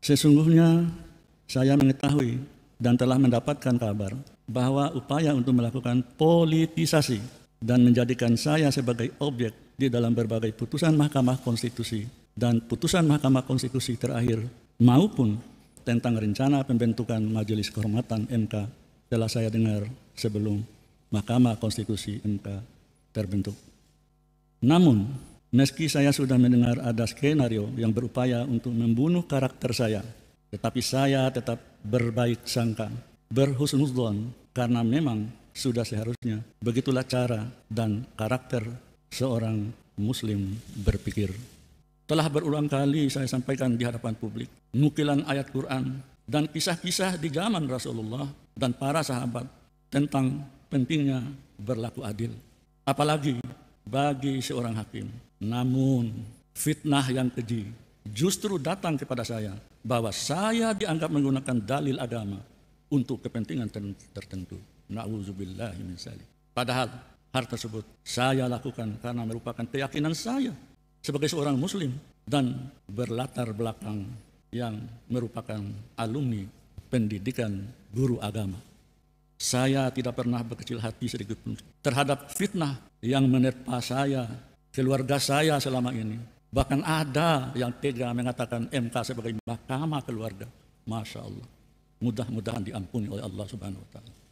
Sesungguhnya saya mengetahui dan telah mendapatkan kabar bahwa upaya untuk melakukan politisasi dan menjadikan saya sebagai objek di dalam berbagai putusan Mahkamah Konstitusi dan putusan Mahkamah Konstitusi terakhir maupun tentang rencana pembentukan Majelis Kehormatan MK telah saya dengar sebelum Mahkamah Konstitusi MK terbentuk. Namun, Meski saya sudah mendengar ada skenario yang berupaya untuk membunuh karakter saya, tetapi saya tetap berbaik sangka, berhusnuzon, karena memang sudah seharusnya. Begitulah cara dan karakter seorang muslim berpikir. Telah berulang kali saya sampaikan di hadapan publik, nukilan ayat Quran dan kisah-kisah di zaman Rasulullah dan para sahabat tentang pentingnya berlaku adil. Apalagi bagi seorang hakim. Namun fitnah yang keji justru datang kepada saya bahwa saya dianggap menggunakan dalil agama untuk kepentingan tertentu. Padahal hal tersebut saya lakukan karena merupakan keyakinan saya sebagai seorang muslim dan berlatar belakang yang merupakan alumni pendidikan guru agama. Saya tidak pernah berkecil hati sedikit pun terhadap fitnah yang menerpa saya, keluarga saya selama ini. Bahkan ada yang tega mengatakan MK sebagai mahkamah keluarga. Masya Allah. Mudah-mudahan diampuni oleh Allah Subhanahu wa Ta'ala.